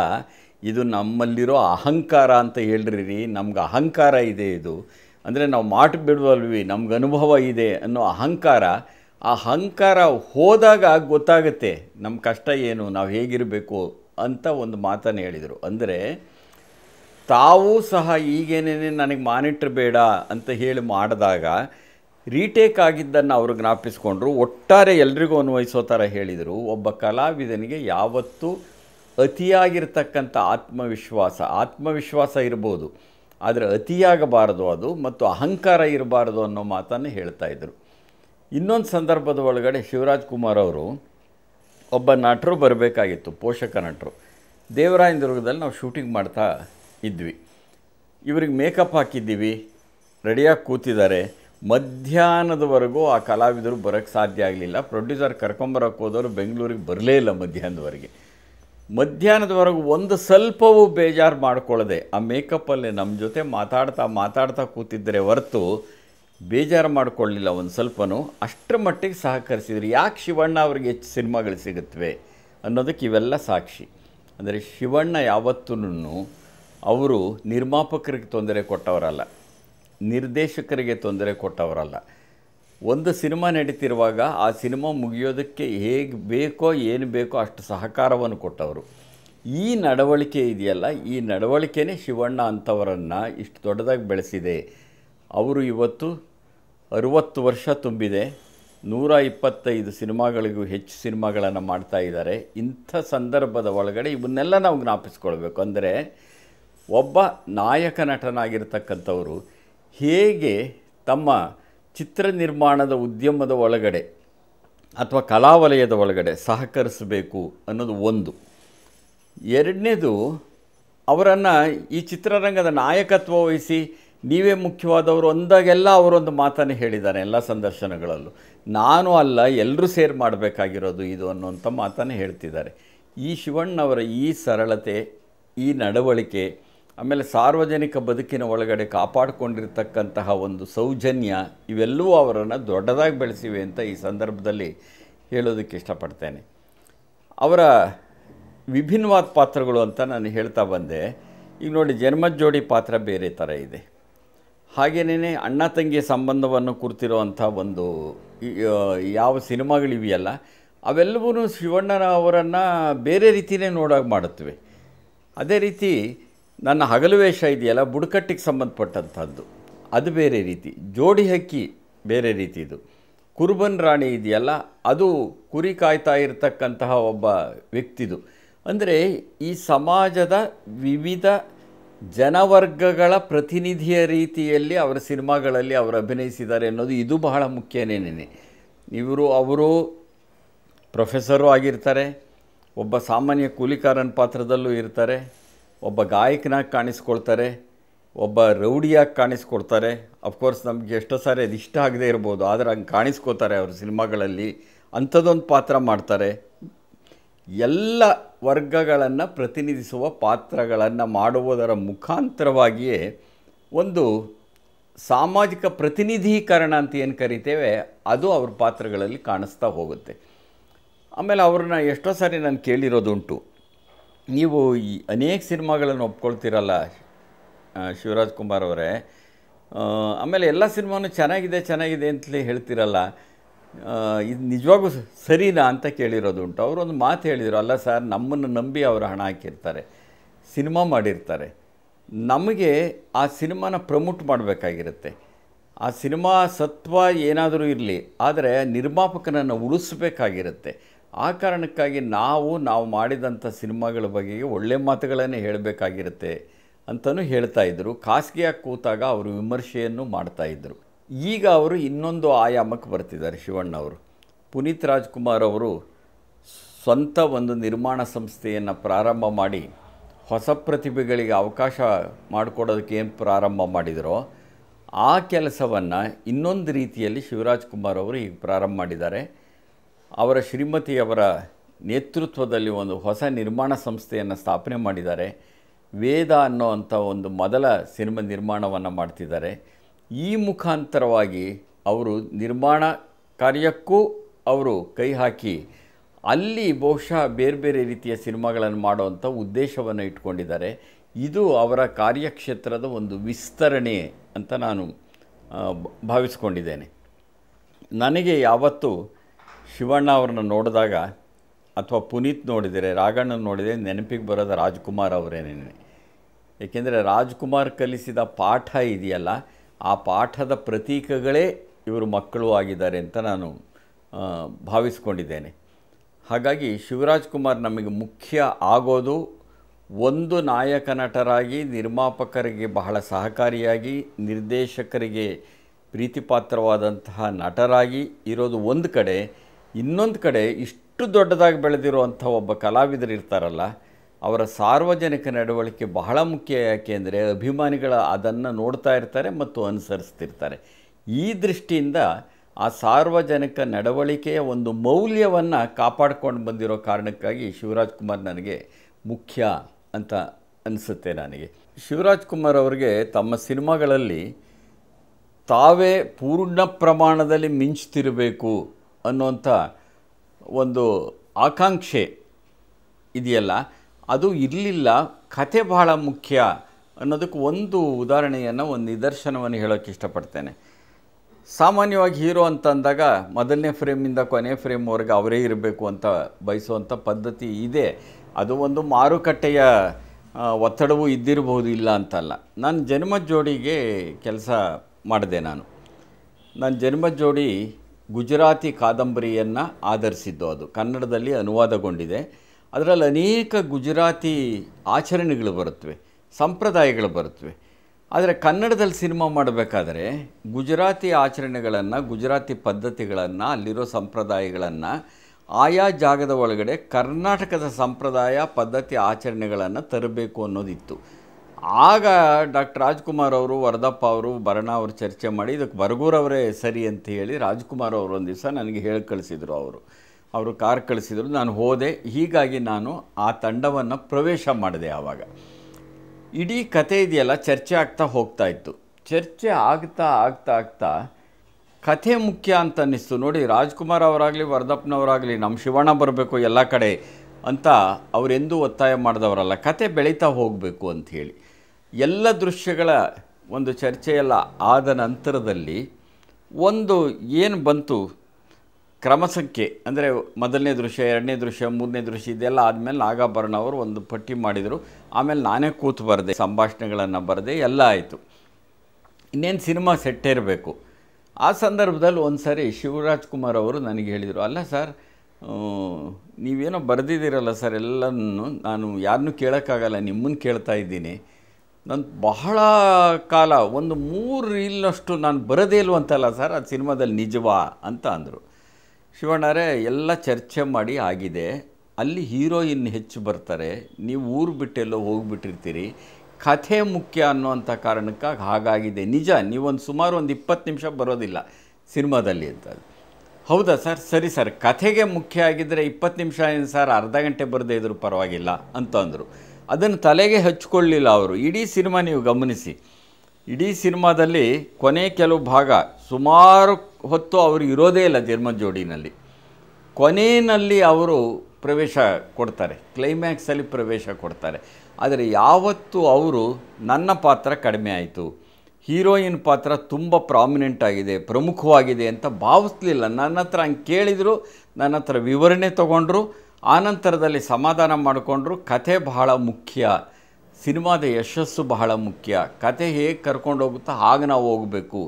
ಇದು ನಮ್ಮಲ್ಲಿರೋ ಅಹಂಕಾರ ಅಂತ ಹೇಳ್ರಿ ನಮ್ಗೆ ಅಹಂಕಾರ ಇದೆ ಇದು ಅಂದರೆ ನಾವು ಬಿಡುವಲ್ವಿ ನಮ್ಗೆ ಅನುಭವ ಇದೆ ಅನ್ನೋ ಅಹಂಕಾರ ಆ ಅಹಂಕಾರ ಹೋದಾಗ ಗೊತ್ತಾಗುತ್ತೆ ನಮ್ಮ ಕಷ್ಟ ಏನು ನಾವು ಹೇಗಿರಬೇಕು ಅಂತ ಒಂದು ಮಾತನ್ನು ಹೇಳಿದರು ಅಂದರೆ ತಾವೂ ಸಹ ಈಗೇನೇನೆ ನನಗೆ ಮಾನಿಟ್ರ್ ಬೇಡ ಅಂತ ಹೇಳಿ ಮಾಡಿದಾಗ ರೀಟೇಕ್ ಆಗಿದ್ದನ್ನು ಅವರು ಜ್ಞಾಪಿಸ್ಕೊಂಡ್ರು ಒಟ್ಟಾರೆ ಎಲ್ರಿಗೂ ಅನ್ವಯಿಸೋ ಥರ ಹೇಳಿದರು ಒಬ್ಬ ಕಲಾವಿದನಿಗೆ ಯಾವತ್ತೂ ಅತಿಯಾಗಿರ್ತಕ್ಕಂಥ ಆತ್ಮವಿಶ್ವಾಸ ಆತ್ಮವಿಶ್ವಾಸ ಇರ್ಬೋದು ಆದರೆ ಅತಿಯಾಗಬಾರದು ಅದು ಮತ್ತು ಅಹಂಕಾರ ಇರಬಾರ್ದು ಅನ್ನೋ ಮಾತನ್ನು ಹೇಳ್ತಾ ಇದ್ದರು ಇನ್ನೊಂದು ಸಂದರ್ಭದ ಒಳಗಡೆ ಶಿವರಾಜ್ ಕುಮಾರ್ ಅವರು ಒಬ್ಬ ನಟರು ಬರಬೇಕಾಗಿತ್ತು ಪೋಷಕ ನಟರು ದುರ್ಗದಲ್ಲಿ ನಾವು ಶೂಟಿಂಗ್ ಮಾಡ್ತಾ ಇದ್ವಿ ಇವ್ರಿಗೆ ಮೇಕಪ್ ಹಾಕಿದ್ದೀವಿ ರೆಡಿಯಾಗಿ ಕೂತಿದ್ದಾರೆ ಮಧ್ಯಾಹ್ನದವರೆಗೂ ಆ ಕಲಾವಿದರು ಬರೋಕ್ಕೆ ಸಾಧ್ಯ ಆಗಲಿಲ್ಲ ಪ್ರೊಡ್ಯೂಸರ್ ಕರ್ಕೊಂಬರೋಕ್ಕೆ ಹೋದವರು ಬೆಂಗಳೂರಿಗೆ ಬರಲೇ ಇಲ್ಲ ಮಧ್ಯಾಹ್ನದವರೆಗೆ ಮಧ್ಯಾಹ್ನದವರೆಗೂ ಒಂದು ಸ್ವಲ್ಪವೂ ಬೇಜಾರು ಮಾಡಿಕೊಳ್ಳದೆ ಆ ಮೇಕಪ್ಪಲ್ಲೇ ನಮ್ಮ ಜೊತೆ ಮಾತಾಡ್ತಾ ಮಾತಾಡ್ತಾ ಕೂತಿದ್ದರೆ ಹೊರತು ಬೇಜಾರು ಮಾಡಿಕೊಳ್ಳಲಿಲ್ಲ ಒಂದು ಸ್ವಲ್ಪನೂ ಅಷ್ಟರ ಮಟ್ಟಿಗೆ ಸಹಕರಿಸಿದ್ರು ಯಾಕೆ ಶಿವಣ್ಣ ಅವ್ರಿಗೆ ಹೆಚ್ಚು ಸಿನಿಮಾಗಳು ಸಿಗುತ್ತವೆ ಅನ್ನೋದಕ್ಕೆ ಇವೆಲ್ಲ ಸಾಕ್ಷಿ ಅಂದರೆ ಶಿವಣ್ಣ ಯಾವತ್ತೂ ಅವರು ನಿರ್ಮಾಪಕರಿಗೆ ತೊಂದರೆ ಕೊಟ್ಟವರಲ್ಲ ನಿರ್ದೇಶಕರಿಗೆ ತೊಂದರೆ ಕೊಟ್ಟವರಲ್ಲ ಒಂದು ಸಿನಿಮಾ ನಡೀತಿರುವಾಗ ಆ ಸಿನಿಮಾ ಮುಗಿಯೋದಕ್ಕೆ ಹೇಗೆ ಬೇಕೋ ಏನು ಬೇಕೋ ಅಷ್ಟು ಸಹಕಾರವನ್ನು ಕೊಟ್ಟವರು ಈ ನಡವಳಿಕೆ ಇದೆಯಲ್ಲ ಈ ನಡವಳಿಕೆನೇ ಶಿವಣ್ಣ ಅಂಥವರನ್ನು ಇಷ್ಟು ದೊಡ್ಡದಾಗಿ ಬೆಳೆಸಿದೆ ಅವರು ಇವತ್ತು ಅರುವತ್ತು ವರ್ಷ ತುಂಬಿದೆ ನೂರ ಇಪ್ಪತ್ತೈದು ಸಿನಿಮಾಗಳಿಗೂ ಹೆಚ್ಚು ಸಿನಿಮಾಗಳನ್ನು ಮಾಡ್ತಾ ಇದ್ದಾರೆ ಇಂಥ ಸಂದರ್ಭದ ಒಳಗಡೆ ಇವನ್ನೆಲ್ಲ ನಾವು ಜ್ಞಾಪಿಸ್ಕೊಳ್ಬೇಕು ಅಂದರೆ ಒಬ್ಬ ನಾಯಕ ನಟನಾಗಿರ್ತಕ್ಕಂಥವರು ಹೇಗೆ ತಮ್ಮ ಚಿತ್ರ ನಿರ್ಮಾಣದ ಉದ್ಯಮದ ಒಳಗಡೆ ಅಥವಾ ಕಲಾವಲಯದ ಒಳಗಡೆ ಸಹಕರಿಸಬೇಕು ಅನ್ನೋದು ಒಂದು ಎರಡನೇದು ಅವರನ್ನು ಈ ಚಿತ್ರರಂಗದ ನಾಯಕತ್ವ ವಹಿಸಿ ನೀವೇ ಮುಖ್ಯವಾದವರು ಅಂದಾಗೆಲ್ಲ ಅವರೊಂದು ಮಾತನ್ನು ಹೇಳಿದ್ದಾರೆ ಎಲ್ಲ ಸಂದರ್ಶನಗಳಲ್ಲೂ ನಾನು ಅಲ್ಲ ಎಲ್ಲರೂ ಸೇರ್ ಮಾಡಬೇಕಾಗಿರೋದು ಇದು ಅನ್ನುವಂಥ ಮಾತನ್ನು ಹೇಳ್ತಿದ್ದಾರೆ ಈ ಶಿವಣ್ಣವರ ಈ ಸರಳತೆ ಈ ನಡವಳಿಕೆ ಆಮೇಲೆ ಸಾರ್ವಜನಿಕ ಬದುಕಿನ ಒಳಗಡೆ ಕಾಪಾಡಿಕೊಂಡಿರ್ತಕ್ಕಂತಹ ಒಂದು ಸೌಜನ್ಯ ಇವೆಲ್ಲವೂ ಅವರನ್ನು ದೊಡ್ಡದಾಗಿ ಬೆಳೆಸಿವೆ ಅಂತ ಈ ಸಂದರ್ಭದಲ್ಲಿ ಹೇಳೋದಕ್ಕೆ ಇಷ್ಟಪಡ್ತೇನೆ ಅವರ ವಿಭಿನ್ನವಾದ ಪಾತ್ರಗಳು ಅಂತ ನಾನು ಹೇಳ್ತಾ ಬಂದೆ ಈಗ ನೋಡಿ ಜನ್ಮ ಜೋಡಿ ಪಾತ್ರ ಬೇರೆ ಥರ ಇದೆ ಹಾಗೆಯೇ ಅಣ್ಣ ತಂಗಿಯ ಸಂಬಂಧವನ್ನು ಕುರಿತಿರುವಂಥ ಒಂದು ಯಾವ ಸಿನಿಮಾಗಳಿವೆಯಲ್ಲ ಅವೆಲ್ಲವೂ ಶಿವಣ್ಣನ ಅವರನ್ನು ಬೇರೆ ರೀತಿಯೇ ನೋಡೋಕೆ ಮಾಡುತ್ತವೆ ಅದೇ ರೀತಿ ನನ್ನ ಹಗಲು ವೇಷ ಇದೆಯಲ್ಲ ಬುಡಕಟ್ಟಿಗೆ ಸಂಬಂಧಪಟ್ಟಂಥದ್ದು ಅದು ಬೇರೆ ರೀತಿ ಜೋಡಿ ಹಕ್ಕಿ ಬೇರೆ ರೀತಿ ಇದು ಕುರುಬನ್ ರಾಣಿ ಇದೆಯಲ್ಲ ಅದು ಕುರಿ ಕಾಯ್ತಾ ಇರತಕ್ಕಂತಹ ಒಬ್ಬ ವ್ಯಕ್ತಿದು ಅಂದರೆ ಈ ಸಮಾಜದ ವಿವಿಧ ಜನವರ್ಗಗಳ ಪ್ರತಿನಿಧಿಯ ರೀತಿಯಲ್ಲಿ ಅವರ ಸಿನಿಮಾಗಳಲ್ಲಿ ಅವರು ಅಭಿನಯಿಸಿದ್ದಾರೆ ಅನ್ನೋದು ಇದು ಬಹಳ ಮುಖ್ಯನೇನೆ ಇವರು ಅವರು ಪ್ರೊಫೆಸರು ಆಗಿರ್ತಾರೆ ಒಬ್ಬ ಸಾಮಾನ್ಯ ಕೂಲಿಕಾರನ ಪಾತ್ರದಲ್ಲೂ ಇರ್ತಾರೆ ಒಬ್ಬ ಗಾಯಕನಾಗಿ ಕಾಣಿಸ್ಕೊಳ್ತಾರೆ ಒಬ್ಬ ರೌಡಿಯಾಗಿ ಕಾಣಿಸ್ಕೊಡ್ತಾರೆ ಅಫ್ಕೋರ್ಸ್ ನಮಗೆ ಎಷ್ಟೋ ಸಾರಿ ಅದು ಇಷ್ಟ ಆಗದೆ ಇರ್ಬೋದು ಆದರೆ ಹಂಗೆ ಕಾಣಿಸ್ಕೋತಾರೆ ಅವ್ರ ಸಿನಿಮಾಗಳಲ್ಲಿ ಅಂಥದ್ದೊಂದು ಪಾತ್ರ ಮಾಡ್ತಾರೆ ಎಲ್ಲ ವರ್ಗಗಳನ್ನು ಪ್ರತಿನಿಧಿಸುವ ಪಾತ್ರಗಳನ್ನು ಮಾಡುವುದರ ಮುಖಾಂತರವಾಗಿಯೇ ಒಂದು ಸಾಮಾಜಿಕ ಪ್ರತಿನಿಧೀಕರಣ ಅಂತ ಏನು ಕರಿತೇವೆ ಅದು ಅವ್ರ ಪಾತ್ರಗಳಲ್ಲಿ ಕಾಣಿಸ್ತಾ ಹೋಗುತ್ತೆ ಆಮೇಲೆ ಅವ್ರನ್ನ ಎಷ್ಟೋ ಸಾರಿ ನಾನು ಕೇಳಿರೋದುಂಟು ನೀವು ಈ ಅನೇಕ ಸಿನಿಮಾಗಳನ್ನು ಒಪ್ಕೊಳ್ತೀರಲ್ಲ ಶಿವರಾಜ್ ಕುಮಾರ್ ಅವರೇ ಆಮೇಲೆ ಎಲ್ಲ ಸಿನಿಮಾನು ಚೆನ್ನಾಗಿದೆ ಚೆನ್ನಾಗಿದೆ ಅಂತಲೇ ಹೇಳ್ತಿರಲ್ಲ ಇದು ನಿಜವಾಗೂ ಸರಿನಾ ಅಂತ ಕೇಳಿರೋದುಂಟು ಅವರೊಂದು ಮಾತು ಹೇಳಿದರು ಅಲ್ಲ ಸರ್ ನಮ್ಮನ್ನು ನಂಬಿ ಅವರು ಹಣ ಹಾಕಿರ್ತಾರೆ ಸಿನಿಮಾ ಮಾಡಿರ್ತಾರೆ ನಮಗೆ ಆ ಸಿನಿಮಾನ ಪ್ರಮೋಟ್ ಮಾಡಬೇಕಾಗಿರುತ್ತೆ ಆ ಸಿನಿಮಾ ಸತ್ವ ಏನಾದರೂ ಇರಲಿ ಆದರೆ ನಿರ್ಮಾಪಕನನ್ನು ಉಳಿಸ್ಬೇಕಾಗಿರುತ್ತೆ ಆ ಕಾರಣಕ್ಕಾಗಿ ನಾವು ನಾವು ಮಾಡಿದಂಥ ಸಿನಿಮಾಗಳ ಬಗೆಗೆ ಒಳ್ಳೆ ಮಾತುಗಳನ್ನೇ ಹೇಳಬೇಕಾಗಿರುತ್ತೆ ಅಂತಲೂ ಹೇಳ್ತಾ ಇದ್ದರು ಖಾಸಗಿಯಾಗಿ ಕೂತಾಗ ಅವರು ವಿಮರ್ಶೆಯನ್ನು ಇದ್ದರು ಈಗ ಅವರು ಇನ್ನೊಂದು ಆಯಾಮಕ್ಕೆ ಬರ್ತಿದ್ದಾರೆ ಶಿವಣ್ಣ ಅವರು ಪುನೀತ್ ರಾಜ್ಕುಮಾರ್ ಅವರು ಸ್ವಂತ ಒಂದು ನಿರ್ಮಾಣ ಸಂಸ್ಥೆಯನ್ನು ಪ್ರಾರಂಭ ಮಾಡಿ ಹೊಸ ಪ್ರತಿಭೆಗಳಿಗೆ ಅವಕಾಶ ಮಾಡಿಕೊಡೋದಕ್ಕೆ ಏನು ಪ್ರಾರಂಭ ಮಾಡಿದರೋ ಆ ಕೆಲಸವನ್ನು ಇನ್ನೊಂದು ರೀತಿಯಲ್ಲಿ ಶಿವರಾಜ್ ಕುಮಾರ್ ಅವರು ಈಗ ಪ್ರಾರಂಭ ಮಾಡಿದ್ದಾರೆ ಅವರ ಶ್ರೀಮತಿಯವರ ನೇತೃತ್ವದಲ್ಲಿ ಒಂದು ಹೊಸ ನಿರ್ಮಾಣ ಸಂಸ್ಥೆಯನ್ನು ಸ್ಥಾಪನೆ ಮಾಡಿದ್ದಾರೆ ವೇದ ಅನ್ನೋ ಒಂದು ಮೊದಲ ಸಿನಿಮಾ ನಿರ್ಮಾಣವನ್ನು ಮಾಡ್ತಿದ್ದಾರೆ ಈ ಮುಖಾಂತರವಾಗಿ ಅವರು ನಿರ್ಮಾಣ ಕಾರ್ಯಕ್ಕೂ ಅವರು ಕೈ ಹಾಕಿ ಅಲ್ಲಿ ಬಹುಶಃ ಬೇರೆ ಬೇರೆ ರೀತಿಯ ಸಿನಿಮಾಗಳನ್ನು ಮಾಡುವಂಥ ಉದ್ದೇಶವನ್ನು ಇಟ್ಕೊಂಡಿದ್ದಾರೆ ಇದು ಅವರ ಕಾರ್ಯಕ್ಷೇತ್ರದ ಒಂದು ವಿಸ್ತರಣೆ ಅಂತ ನಾನು ಭಾವಿಸ್ಕೊಂಡಿದ್ದೇನೆ ನನಗೆ ಯಾವತ್ತೂ ಶಿವಣ್ಣ ಅವ್ರನ್ನ ನೋಡಿದಾಗ ಅಥವಾ ಪುನೀತ್ ನೋಡಿದರೆ ರಾಘಣ್ಣನ ನೋಡಿದರೆ ನೆನಪಿಗೆ ಬರೋದು ರಾಜ್ಕುಮಾರ್ ಅವರೇನೇ ಏಕೆಂದರೆ ರಾಜ್ಕುಮಾರ್ ಕಲಿಸಿದ ಪಾಠ ಇದೆಯಲ್ಲ ಆ ಪಾಠದ ಪ್ರತೀಕಗಳೇ ಇವರು ಮಕ್ಕಳು ಆಗಿದ್ದಾರೆ ಅಂತ ನಾನು ಭಾವಿಸ್ಕೊಂಡಿದ್ದೇನೆ ಹಾಗಾಗಿ ಶಿವರಾಜ್ ಕುಮಾರ್ ನಮಗೆ ಮುಖ್ಯ ಆಗೋದು ಒಂದು ನಾಯಕ ನಟರಾಗಿ ನಿರ್ಮಾಪಕರಿಗೆ ಬಹಳ ಸಹಕಾರಿಯಾಗಿ ನಿರ್ದೇಶಕರಿಗೆ ಪ್ರೀತಿಪಾತ್ರವಾದಂತಹ ನಟರಾಗಿ ಇರೋದು ಒಂದು ಕಡೆ ಇನ್ನೊಂದು ಕಡೆ ಇಷ್ಟು ದೊಡ್ಡದಾಗಿ ಬೆಳೆದಿರುವಂಥ ಒಬ್ಬ ಕಲಾವಿದರು ಇರ್ತಾರಲ್ಲ ಅವರ ಸಾರ್ವಜನಿಕ ನಡವಳಿಕೆ ಬಹಳ ಮುಖ್ಯ ಯಾಕೆ ಅಂದರೆ ಅಭಿಮಾನಿಗಳ ಅದನ್ನು ನೋಡ್ತಾ ಇರ್ತಾರೆ ಮತ್ತು ಅನುಸರಿಸ್ತಿರ್ತಾರೆ ಈ ದೃಷ್ಟಿಯಿಂದ ಆ ಸಾರ್ವಜನಿಕ ನಡವಳಿಕೆಯ ಒಂದು ಮೌಲ್ಯವನ್ನು ಕಾಪಾಡ್ಕೊಂಡು ಬಂದಿರೋ ಕಾರಣಕ್ಕಾಗಿ ಶಿವರಾಜ್ ಕುಮಾರ್ ನನಗೆ ಮುಖ್ಯ ಅಂತ ಅನಿಸುತ್ತೆ ನನಗೆ ಶಿವರಾಜ್ ಕುಮಾರ್ ಅವರಿಗೆ ತಮ್ಮ ಸಿನಿಮಾಗಳಲ್ಲಿ ತಾವೇ ಪೂರ್ಣ ಪ್ರಮಾಣದಲ್ಲಿ ಮಿಂಚ್ತಿರಬೇಕು ಅನ್ನುವಂಥ ಒಂದು ಆಕಾಂಕ್ಷೆ ಇದೆಯಲ್ಲ ಅದು ಇರಲಿಲ್ಲ ಕತೆ ಬಹಳ ಮುಖ್ಯ ಅನ್ನೋದಕ್ಕೆ ಒಂದು ಉದಾಹರಣೆಯನ್ನು ಒಂದು ನಿದರ್ಶನವನ್ನು ಹೇಳೋಕ್ಕೆ ಇಷ್ಟಪಡ್ತೇನೆ ಸಾಮಾನ್ಯವಾಗಿ ಹೀರೋ ಅಂತ ಅಂದಾಗ ಮೊದಲನೇ ಫ್ರೇಮಿಂದ ಕೊನೆ ಫ್ರೇಮ್ವರೆಗೆ ಅವರೇ ಇರಬೇಕು ಅಂತ ಬಯಸುವಂಥ ಪದ್ಧತಿ ಇದೆ ಅದು ಒಂದು ಮಾರುಕಟ್ಟೆಯ ಒತ್ತಡವೂ ಇದ್ದಿರಬಹುದು ಇಲ್ಲ ಅಂತಲ್ಲ ನಾನು ಜನ್ಮ ಜೋಡಿಗೆ ಕೆಲಸ ಮಾಡಿದೆ ನಾನು ನನ್ನ ಜನ್ಮ ಜೋಡಿ ಗುಜರಾತಿ ಕಾದಂಬರಿಯನ್ನು ಆಧರಿಸಿದ್ದು ಅದು ಕನ್ನಡದಲ್ಲಿ ಅನುವಾದಗೊಂಡಿದೆ ಅದರಲ್ಲಿ ಅನೇಕ ಗುಜರಾತಿ ಆಚರಣೆಗಳು ಬರುತ್ತವೆ ಸಂಪ್ರದಾಯಗಳು ಬರುತ್ತವೆ ಆದರೆ ಕನ್ನಡದಲ್ಲಿ ಸಿನಿಮಾ ಮಾಡಬೇಕಾದ್ರೆ ಗುಜರಾತಿ ಆಚರಣೆಗಳನ್ನು ಗುಜರಾತಿ ಪದ್ಧತಿಗಳನ್ನು ಅಲ್ಲಿರೋ ಸಂಪ್ರದಾಯಗಳನ್ನು ಆಯಾ ಜಾಗದ ಒಳಗಡೆ ಕರ್ನಾಟಕದ ಸಂಪ್ರದಾಯ ಪದ್ಧತಿ ಆಚರಣೆಗಳನ್ನು ತರಬೇಕು ಅನ್ನೋದಿತ್ತು ಆಗ ಡಾಕ್ಟರ್ ರಾಜ್ಕುಮಾರ್ ಅವರು ವರದಪ್ಪ ಅವರು ಭರಣ ಅವರು ಚರ್ಚೆ ಮಾಡಿ ಇದಕ್ಕೆ ಬರಗೂರವರೇ ಸರಿ ಅಂತ ಹೇಳಿ ರಾಜ್ಕುಮಾರ್ ಅವರು ಒಂದು ದಿವಸ ನನಗೆ ಹೇಳಿ ಕಳಿಸಿದರು ಅವರು ಅವರು ಕಾರ್ ಕಳಿಸಿದರು ನಾನು ಹೋದೆ ಹೀಗಾಗಿ ನಾನು ಆ ತಂಡವನ್ನು ಪ್ರವೇಶ ಮಾಡಿದೆ ಆವಾಗ ಇಡೀ ಕತೆ ಇದೆಯಲ್ಲ ಚರ್ಚೆ ಆಗ್ತಾ ಹೋಗ್ತಾ ಇತ್ತು ಚರ್ಚೆ ಆಗ್ತಾ ಆಗ್ತಾ ಆಗ್ತಾ ಕಥೆ ಮುಖ್ಯ ಅಂತ ಅನ್ನಿಸ್ತು ನೋಡಿ ರಾಜ್ಕುಮಾರ್ ಅವರಾಗಲಿ ವರದಪ್ಪನವರಾಗಲಿ ನಮ್ಮ ಶಿವಣ್ಣ ಬರಬೇಕು ಎಲ್ಲ ಕಡೆ ಅಂತ ಅವರೆಂದೂ ಒತ್ತಾಯ ಮಾಡಿದವರಲ್ಲ ಕತೆ ಬೆಳೀತಾ ಹೋಗಬೇಕು ಅಂಥೇಳಿ ಎಲ್ಲ ದೃಶ್ಯಗಳ ಒಂದು ಚರ್ಚೆಯೆಲ್ಲ ಆದ ನಂತರದಲ್ಲಿ ಒಂದು ಏನು ಬಂತು ಕ್ರಮ ಸಂಖ್ಯೆ ಅಂದರೆ ಮೊದಲನೇ ದೃಶ್ಯ ಎರಡನೇ ದೃಶ್ಯ ಮೂರನೇ ದೃಶ್ಯ ಇದೆಲ್ಲ ಆದಮೇಲೆ ನಾಗಾಭರಣ ಅವರು ಒಂದು ಪಟ್ಟಿ ಮಾಡಿದರು ಆಮೇಲೆ ನಾನೇ ಕೂತು ಬರದೆ ಸಂಭಾಷಣೆಗಳನ್ನು ಬರದೆ ಎಲ್ಲ ಆಯಿತು ಇನ್ನೇನು ಸಿನಿಮಾ ಇರಬೇಕು ಆ ಸಂದರ್ಭದಲ್ಲಿ ಒಂದು ಸಾರಿ ಶಿವರಾಜ್ ಕುಮಾರ್ ಅವರು ನನಗೆ ಹೇಳಿದರು ಅಲ್ಲ ಸರ್ ನೀವೇನೋ ಬರೆದಿದ್ದೀರಲ್ಲ ಸರ್ ಎಲ್ಲನೂ ನಾನು ಯಾರನ್ನೂ ಕೇಳೋಕ್ಕಾಗಲ್ಲ ನಿಮ್ಮನ್ನು ಕೇಳ್ತಾ ಇದ್ದೀನಿ ನಾನು ಬಹಳ ಕಾಲ ಒಂದು ಮೂರು ರೀಲ್ನಷ್ಟು ನಾನು ಬರೋದೇ ಇಲ್ವಂತಲ್ಲ ಸರ್ ಅದು ಸಿನಿಮಾದಲ್ಲಿ ನಿಜವಾ ಅಂತ ಅಂದರು ಶಿವಣ್ಣರೇ ಎಲ್ಲ ಚರ್ಚೆ ಮಾಡಿ ಆಗಿದೆ ಅಲ್ಲಿ ಹೀರೋಯಿನ್ ಹೆಚ್ಚು ಬರ್ತಾರೆ ನೀವು ಊರು ಬಿಟ್ಟೆಲ್ಲೋ ಹೋಗಿಬಿಟ್ಟಿರ್ತೀರಿ ಕಥೆ ಮುಖ್ಯ ಅನ್ನುವಂಥ ಕಾರಣಕ್ಕಾಗಿ ಹಾಗಾಗಿದೆ ನಿಜ ನೀವೊಂದು ಸುಮಾರು ಒಂದು ಇಪ್ಪತ್ತು ನಿಮಿಷ ಬರೋದಿಲ್ಲ ಸಿನಿಮಾದಲ್ಲಿ ಅಂತ ಹೌದಾ ಸರ್ ಸರಿ ಸರ್ ಕಥೆಗೆ ಮುಖ್ಯ ಆಗಿದ್ದರೆ ಇಪ್ಪತ್ತು ನಿಮಿಷ ಏನು ಸರ್ ಅರ್ಧ ಗಂಟೆ ಬರದೇ ಇದ್ದರೂ ಪರವಾಗಿಲ್ಲ ಅಂತ ಅಂದರು ಅದನ್ನು ತಲೆಗೆ ಹಚ್ಚಿಕೊಳ್ಳಲಿಲ್ಲ ಅವರು ಇಡೀ ಸಿನಿಮಾ ನೀವು ಗಮನಿಸಿ ಇಡೀ ಸಿನಿಮಾದಲ್ಲಿ ಕೊನೆ ಕೆಲವು ಭಾಗ ಸುಮಾರು ಹೊತ್ತು ಅವರು ಇರೋದೇ ಇಲ್ಲ ಜನ್ಮ ಜೋಡಿನಲ್ಲಿ ಕೊನೆಯಲ್ಲಿ ಅವರು ಪ್ರವೇಶ ಕೊಡ್ತಾರೆ ಕ್ಲೈಮ್ಯಾಕ್ಸಲ್ಲಿ ಪ್ರವೇಶ ಕೊಡ್ತಾರೆ ಆದರೆ ಯಾವತ್ತೂ ಅವರು ನನ್ನ ಪಾತ್ರ ಕಡಿಮೆ ಆಯಿತು ಹೀರೋಯಿನ್ ಪಾತ್ರ ತುಂಬ ಪ್ರಾಮಿನೆಂಟ್ ಆಗಿದೆ ಪ್ರಮುಖವಾಗಿದೆ ಅಂತ ಭಾವಿಸ್ಲಿಲ್ಲ ನನ್ನ ಹತ್ರ ಹಂಗೆ ಕೇಳಿದರು ನನ್ನ ಹತ್ರ ವಿವರಣೆ ತೊಗೊಂಡ್ರು ಆನಂತರದಲ್ಲಿ ಸಮಾಧಾನ ಮಾಡಿಕೊಂಡ್ರು ಕತೆ ಬಹಳ ಮುಖ್ಯ ಸಿನಿಮಾದ ಯಶಸ್ಸು ಬಹಳ ಮುಖ್ಯ ಕತೆ ಹೇಗೆ ಕರ್ಕೊಂಡು ಹೋಗುತ್ತಾ ಹಾಗೆ ನಾವು ಹೋಗಬೇಕು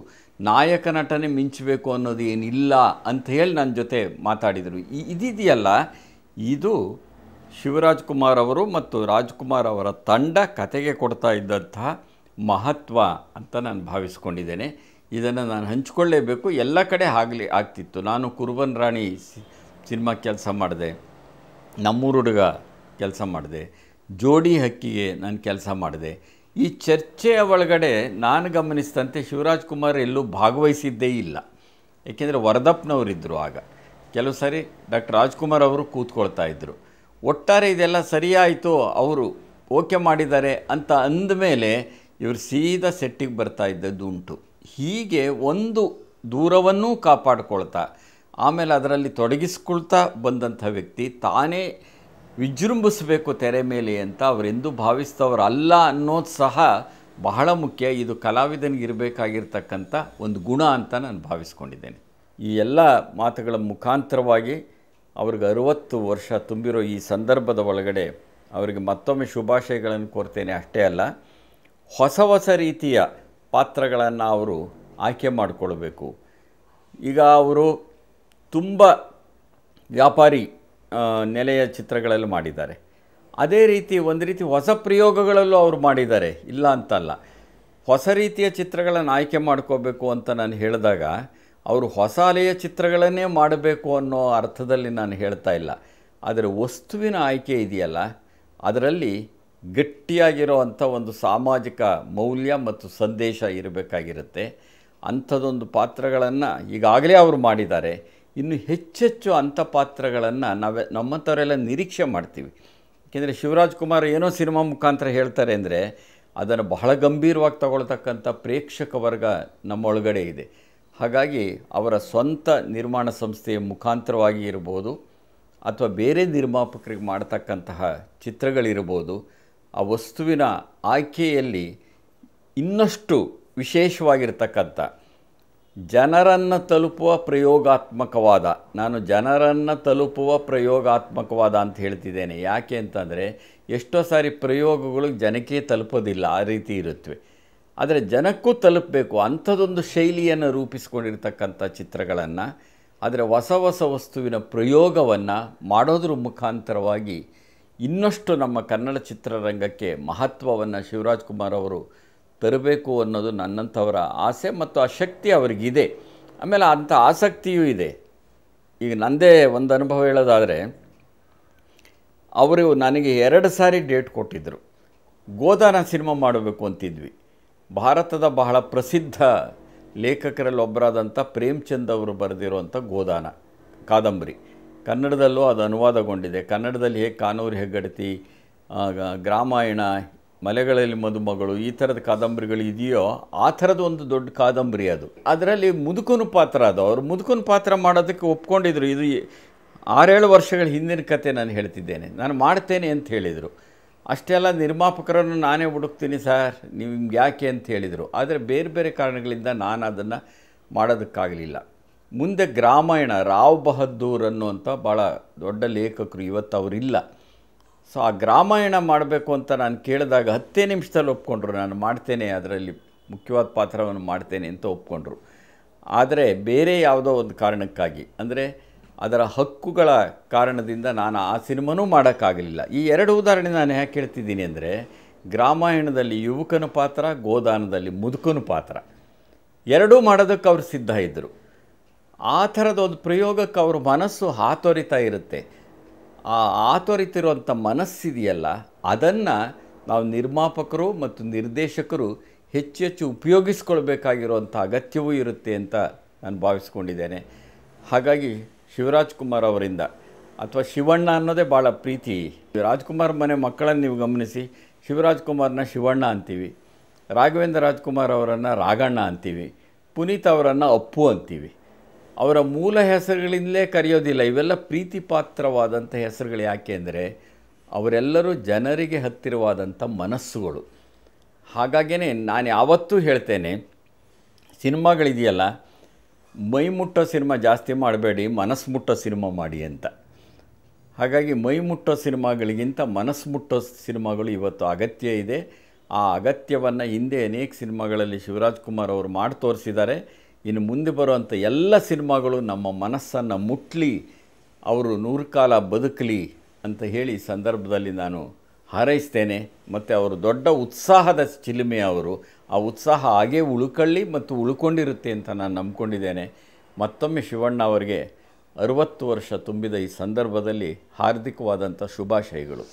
ನಾಯಕ ನಟನೆ ಮಿಂಚಬೇಕು ಅನ್ನೋದು ಏನಿಲ್ಲ ಅಂತ ಹೇಳಿ ನನ್ನ ಜೊತೆ ಮಾತಾಡಿದರು ಇದಿದೆಯಲ್ಲ ಇದು ಶಿವರಾಜ್ ಕುಮಾರ್ ಅವರು ಮತ್ತು ರಾಜ್ಕುಮಾರ್ ಅವರ ತಂಡ ಕತೆಗೆ ಕೊಡ್ತಾ ಇದ್ದಂಥ ಮಹತ್ವ ಅಂತ ನಾನು ಭಾವಿಸ್ಕೊಂಡಿದ್ದೇನೆ ಇದನ್ನು ನಾನು ಹಂಚಿಕೊಳ್ಳೇಬೇಕು ಎಲ್ಲ ಕಡೆ ಆಗಲಿ ಆಗ್ತಿತ್ತು ನಾನು ಕುರುಬನ್ ರಾಣಿ ಸಿನಿಮಾ ಕೆಲಸ ಮಾಡಿದೆ ಹುಡುಗ ಕೆಲಸ ಮಾಡಿದೆ ಜೋಡಿ ಹಕ್ಕಿಗೆ ನಾನು ಕೆಲಸ ಮಾಡಿದೆ ಈ ಚರ್ಚೆಯ ಒಳಗಡೆ ನಾನು ಗಮನಿಸಿದಂತೆ ಶಿವರಾಜ್ ಕುಮಾರ್ ಎಲ್ಲೂ ಭಾಗವಹಿಸಿದ್ದೇ ಇಲ್ಲ ಏಕೆಂದರೆ ವರದಪ್ಪನವರಿದ್ದರು ಆಗ ಕೆಲವು ಸಾರಿ ಡಾಕ್ಟರ್ ರಾಜ್ಕುಮಾರ್ ಅವರು ಕೂತ್ಕೊಳ್ತಾ ಇದ್ದರು ಒಟ್ಟಾರೆ ಇದೆಲ್ಲ ಸರಿಯಾಯಿತು ಅವರು ಓಕೆ ಮಾಡಿದ್ದಾರೆ ಅಂತ ಅಂದಮೇಲೆ ಇವರು ಸೀದಾ ಸೆಟ್ಟಿಗೆ ಬರ್ತಾ ಇದ್ದದ್ದು ಉಂಟು ಹೀಗೆ ಒಂದು ದೂರವನ್ನೂ ಕಾಪಾಡ್ಕೊಳ್ತಾ ಆಮೇಲೆ ಅದರಲ್ಲಿ ತೊಡಗಿಸ್ಕೊಳ್ತಾ ಬಂದಂಥ ವ್ಯಕ್ತಿ ತಾನೇ ವಿಜೃಂಭಿಸಬೇಕು ತೆರೆ ಮೇಲೆ ಅಂತ ಅವರೆಂದೂ ಭಾವಿಸ್ತವರಲ್ಲ ಅನ್ನೋದು ಸಹ ಬಹಳ ಮುಖ್ಯ ಇದು ಕಲಾವಿದನಿಗಿರಬೇಕಾಗಿರ್ತಕ್ಕಂಥ ಒಂದು ಗುಣ ಅಂತ ನಾನು ಭಾವಿಸ್ಕೊಂಡಿದ್ದೇನೆ ಈ ಎಲ್ಲ ಮಾತುಗಳ ಮುಖಾಂತರವಾಗಿ ಅವ್ರಿಗೆ ಅರುವತ್ತು ವರ್ಷ ತುಂಬಿರೋ ಈ ಸಂದರ್ಭದ ಒಳಗಡೆ ಅವರಿಗೆ ಮತ್ತೊಮ್ಮೆ ಶುಭಾಶಯಗಳನ್ನು ಕೋರ್ತೇನೆ ಅಷ್ಟೇ ಅಲ್ಲ ಹೊಸ ಹೊಸ ರೀತಿಯ ಪಾತ್ರಗಳನ್ನು ಅವರು ಆಯ್ಕೆ ಮಾಡಿಕೊಳ್ಬೇಕು ಈಗ ಅವರು ತುಂಬ ವ್ಯಾಪಾರಿ ನೆಲೆಯ ಚಿತ್ರಗಳಲ್ಲಿ ಮಾಡಿದ್ದಾರೆ ಅದೇ ರೀತಿ ಒಂದು ರೀತಿ ಹೊಸ ಪ್ರಯೋಗಗಳಲ್ಲೂ ಅವರು ಮಾಡಿದ್ದಾರೆ ಇಲ್ಲ ಅಂತಲ್ಲ ಹೊಸ ರೀತಿಯ ಚಿತ್ರಗಳನ್ನು ಆಯ್ಕೆ ಮಾಡ್ಕೋಬೇಕು ಅಂತ ನಾನು ಹೇಳಿದಾಗ ಅವರು ಹೊಸ ಅಲೆಯ ಚಿತ್ರಗಳನ್ನೇ ಮಾಡಬೇಕು ಅನ್ನೋ ಅರ್ಥದಲ್ಲಿ ನಾನು ಹೇಳ್ತಾ ಇಲ್ಲ ಆದರೆ ವಸ್ತುವಿನ ಆಯ್ಕೆ ಇದೆಯಲ್ಲ ಅದರಲ್ಲಿ ಗಟ್ಟಿಯಾಗಿರೋ ಒಂದು ಸಾಮಾಜಿಕ ಮೌಲ್ಯ ಮತ್ತು ಸಂದೇಶ ಇರಬೇಕಾಗಿರುತ್ತೆ ಅಂಥದ್ದೊಂದು ಪಾತ್ರಗಳನ್ನು ಈಗಾಗಲೇ ಅವರು ಮಾಡಿದ್ದಾರೆ ಇನ್ನು ಹೆಚ್ಚೆಚ್ಚು ಅಂಥ ಪಾತ್ರಗಳನ್ನು ನಾವೆ ನಮ್ಮಂಥವರೆಲ್ಲ ನಿರೀಕ್ಷೆ ಮಾಡ್ತೀವಿ ಏಕೆಂದರೆ ಶಿವರಾಜ್ ಕುಮಾರ್ ಏನೋ ಸಿನಿಮಾ ಮುಖಾಂತರ ಹೇಳ್ತಾರೆ ಅಂದರೆ ಅದನ್ನು ಬಹಳ ಗಂಭೀರವಾಗಿ ತಗೊಳ್ತಕ್ಕಂಥ ಪ್ರೇಕ್ಷಕ ವರ್ಗ ನಮ್ಮೊಳಗಡೆ ಇದೆ ಹಾಗಾಗಿ ಅವರ ಸ್ವಂತ ನಿರ್ಮಾಣ ಸಂಸ್ಥೆಯ ಮುಖಾಂತರವಾಗಿ ಇರ್ಬೋದು ಅಥವಾ ಬೇರೆ ನಿರ್ಮಾಪಕರಿಗೆ ಮಾಡತಕ್ಕಂತಹ ಚಿತ್ರಗಳಿರ್ಬೋದು ಆ ವಸ್ತುವಿನ ಆಯ್ಕೆಯಲ್ಲಿ ಇನ್ನಷ್ಟು ವಿಶೇಷವಾಗಿರ್ತಕ್ಕಂಥ ಜನರನ್ನು ತಲುಪುವ ಪ್ರಯೋಗಾತ್ಮಕವಾದ ನಾನು ಜನರನ್ನು ತಲುಪುವ ಪ್ರಯೋಗಾತ್ಮಕವಾದ ಅಂತ ಹೇಳ್ತಿದ್ದೇನೆ ಯಾಕೆ ಅಂತಂದರೆ ಎಷ್ಟೋ ಸಾರಿ ಪ್ರಯೋಗಗಳು ಜನಕ್ಕೆ ತಲುಪೋದಿಲ್ಲ ಆ ರೀತಿ ಇರುತ್ತವೆ ಆದರೆ ಜನಕ್ಕೂ ತಲುಪಬೇಕು ಅಂಥದ್ದೊಂದು ಶೈಲಿಯನ್ನು ರೂಪಿಸ್ಕೊಂಡಿರ್ತಕ್ಕಂಥ ಚಿತ್ರಗಳನ್ನು ಆದರೆ ಹೊಸ ಹೊಸ ವಸ್ತುವಿನ ಪ್ರಯೋಗವನ್ನು ಮಾಡೋದ್ರ ಮುಖಾಂತರವಾಗಿ ಇನ್ನಷ್ಟು ನಮ್ಮ ಕನ್ನಡ ಚಿತ್ರರಂಗಕ್ಕೆ ಮಹತ್ವವನ್ನು ಶಿವರಾಜ್ ಕುಮಾರ್ ಅವರು ತರಬೇಕು ಅನ್ನೋದು ನನ್ನಂಥವರ ಆಸೆ ಮತ್ತು ಆ ಶಕ್ತಿ ಅವರಿಗಿದೆ ಆಮೇಲೆ ಅಂಥ ಆಸಕ್ತಿಯೂ ಇದೆ ಈಗ ನನ್ನದೇ ಒಂದು ಅನುಭವ ಹೇಳೋದಾದರೆ ಅವರು ನನಗೆ ಎರಡು ಸಾರಿ ಡೇಟ್ ಕೊಟ್ಟಿದ್ದರು ಗೋದಾನ ಸಿನಿಮಾ ಮಾಡಬೇಕು ಅಂತಿದ್ವಿ ಭಾರತದ ಬಹಳ ಪ್ರಸಿದ್ಧ ಲೇಖಕರಲ್ಲಿ ಒಬ್ಬರಾದಂಥ ಪ್ರೇಮ್ಚಂದ್ ಅವರು ಬರೆದಿರುವಂಥ ಗೋದಾನ ಕಾದಂಬರಿ ಕನ್ನಡದಲ್ಲೂ ಅದು ಅನುವಾದಗೊಂಡಿದೆ ಕನ್ನಡದಲ್ಲಿ ಹೇಗೆ ಕಾನೂರು ಹೆಗ್ಗಡತಿ ಗ್ರಾಮಾಯಣ ಮಲೆಗಳಲ್ಲಿ ಮದುಮಗಳು ಈ ಥರದ ಕಾದಂಬರಿಗಳು ಇದೆಯೋ ಆ ಥರದ ಒಂದು ದೊಡ್ಡ ಕಾದಂಬರಿ ಅದು ಅದರಲ್ಲಿ ಮುದುಕನ ಪಾತ್ರ ಅದು ಅವರು ಮುದುಕನ ಪಾತ್ರ ಮಾಡೋದಕ್ಕೆ ಒಪ್ಕೊಂಡಿದ್ರು ಇದು ಆರೇಳು ವರ್ಷಗಳ ಹಿಂದಿನ ಕತೆ ನಾನು ಹೇಳ್ತಿದ್ದೇನೆ ನಾನು ಮಾಡ್ತೇನೆ ಅಂತ ಹೇಳಿದರು ಅಷ್ಟೆಲ್ಲ ನಿರ್ಮಾಪಕರನ್ನು ನಾನೇ ಹುಡುಕ್ತೀನಿ ಸರ್ ನಿಮ್ಗೆ ಯಾಕೆ ಅಂತ ಹೇಳಿದರು ಆದರೆ ಬೇರೆ ಬೇರೆ ಕಾರಣಗಳಿಂದ ನಾನು ಅದನ್ನು ಮಾಡೋದಕ್ಕಾಗಲಿಲ್ಲ ಮುಂದೆ ಗ್ರಾಮಾಯಣ ರಾವ್ ಬಹದ್ದೂರ್ ಅನ್ನುವಂಥ ಭಾಳ ದೊಡ್ಡ ಲೇಖಕರು ಇವತ್ತು ಅವರಿಲ್ಲ ಸೊ ಆ ಗ್ರಾಮಾಯಣ ಮಾಡಬೇಕು ಅಂತ ನಾನು ಕೇಳಿದಾಗ ಹತ್ತೇ ನಿಮಿಷದಲ್ಲಿ ಒಪ್ಕೊಂಡ್ರು ನಾನು ಮಾಡ್ತೇನೆ ಅದರಲ್ಲಿ ಮುಖ್ಯವಾದ ಪಾತ್ರವನ್ನು ಮಾಡ್ತೇನೆ ಅಂತ ಒಪ್ಕೊಂಡ್ರು ಆದರೆ ಬೇರೆ ಯಾವುದೋ ಒಂದು ಕಾರಣಕ್ಕಾಗಿ ಅಂದರೆ ಅದರ ಹಕ್ಕುಗಳ ಕಾರಣದಿಂದ ನಾನು ಆ ಸಿನಿಮಾನೂ ಮಾಡೋಕ್ಕಾಗಲಿಲ್ಲ ಈ ಎರಡು ಉದಾಹರಣೆ ನಾನು ಯಾಕೆ ಹೇಳ್ತಿದ್ದೀನಿ ಅಂದರೆ ಗ್ರಾಮಾಯಣದಲ್ಲಿ ಯುವಕನ ಪಾತ್ರ ಗೋದಾನದಲ್ಲಿ ಮುದುಕನ ಪಾತ್ರ ಎರಡೂ ಮಾಡೋದಕ್ಕೆ ಅವರು ಸಿದ್ಧ ಇದ್ದರು ಆ ಥರದ ಒಂದು ಪ್ರಯೋಗಕ್ಕೆ ಅವ್ರ ಮನಸ್ಸು ಹಾತೊರಿತಾ ಇರುತ್ತೆ ಆ ಆತೊರಿತಿರುವಂಥ ಮನಸ್ಸಿದೆಯಲ್ಲ ಅದನ್ನು ನಾವು ನಿರ್ಮಾಪಕರು ಮತ್ತು ನಿರ್ದೇಶಕರು ಹೆಚ್ಚು ಹೆಚ್ಚು ಉಪಯೋಗಿಸ್ಕೊಳ್ಬೇಕಾಗಿರುವಂಥ ಅಗತ್ಯವೂ ಇರುತ್ತೆ ಅಂತ ನಾನು ಭಾವಿಸ್ಕೊಂಡಿದ್ದೇನೆ ಹಾಗಾಗಿ ಶಿವರಾಜ್ ಕುಮಾರ್ ಅವರಿಂದ ಅಥವಾ ಶಿವಣ್ಣ ಅನ್ನೋದೇ ಭಾಳ ಪ್ರೀತಿ ರಾಜ್ಕುಮಾರ್ ಮನೆ ಮಕ್ಕಳನ್ನು ನೀವು ಗಮನಿಸಿ ಶಿವರಾಜ್ ಕುಮಾರ್ನ ಶಿವಣ್ಣ ಅಂತೀವಿ ರಾಘವೇಂದ್ರ ರಾಜ್ಕುಮಾರ್ ಅವರನ್ನು ರಾಘಣ್ಣ ಅಂತೀವಿ ಪುನೀತ್ ಅವರನ್ನು ಅಪ್ಪು ಅಂತೀವಿ ಅವರ ಮೂಲ ಹೆಸರುಗಳಿಂದಲೇ ಕರೆಯೋದಿಲ್ಲ ಇವೆಲ್ಲ ಪ್ರೀತಿಪಾತ್ರವಾದಂಥ ಹೆಸರುಗಳು ಯಾಕೆ ಅಂದರೆ ಅವರೆಲ್ಲರೂ ಜನರಿಗೆ ಹತ್ತಿರವಾದಂಥ ಮನಸ್ಸುಗಳು ಹಾಗಾಗಿಯೇ ನಾನು ಯಾವತ್ತೂ ಹೇಳ್ತೇನೆ ಸಿನಿಮಾಗಳಿದೆಯಲ್ಲ ಮೈ ಮುಟ್ಟೋ ಸಿನಿಮಾ ಜಾಸ್ತಿ ಮಾಡಬೇಡಿ ಮನಸ್ಸು ಮುಟ್ಟೋ ಸಿನಿಮಾ ಮಾಡಿ ಅಂತ ಹಾಗಾಗಿ ಮೈ ಮುಟ್ಟೋ ಸಿನಿಮಾಗಳಿಗಿಂತ ಮನಸ್ಸು ಮುಟ್ಟೋ ಸಿನಿಮಾಗಳು ಇವತ್ತು ಅಗತ್ಯ ಇದೆ ಆ ಅಗತ್ಯವನ್ನು ಹಿಂದೆ ಅನೇಕ ಸಿನಿಮಾಗಳಲ್ಲಿ ಶಿವರಾಜ್ ಕುಮಾರ್ ಅವರು ಮಾಡಿ ತೋರಿಸಿದ್ದಾರೆ ಇನ್ನು ಮುಂದೆ ಬರುವಂಥ ಎಲ್ಲ ಸಿನಿಮಾಗಳು ನಮ್ಮ ಮನಸ್ಸನ್ನು ಮುಟ್ಲಿ ಅವರು ನೂರು ಕಾಲ ಬದುಕಲಿ ಅಂತ ಹೇಳಿ ಸಂದರ್ಭದಲ್ಲಿ ನಾನು ಹಾರೈಸ್ತೇನೆ ಮತ್ತು ಅವರು ದೊಡ್ಡ ಉತ್ಸಾಹದ ಚಿಲುಮೆ ಅವರು ಆ ಉತ್ಸಾಹ ಹಾಗೇ ಉಳ್ಕೊಳ್ಳಿ ಮತ್ತು ಉಳ್ಕೊಂಡಿರುತ್ತೆ ಅಂತ ನಾನು ನಂಬ್ಕೊಂಡಿದ್ದೇನೆ ಮತ್ತೊಮ್ಮೆ ಶಿವಣ್ಣ ಅವರಿಗೆ ಅರುವತ್ತು ವರ್ಷ ತುಂಬಿದ ಈ ಸಂದರ್ಭದಲ್ಲಿ ಹಾರ್ದಿಕವಾದಂಥ ಶುಭಾಶಯಗಳು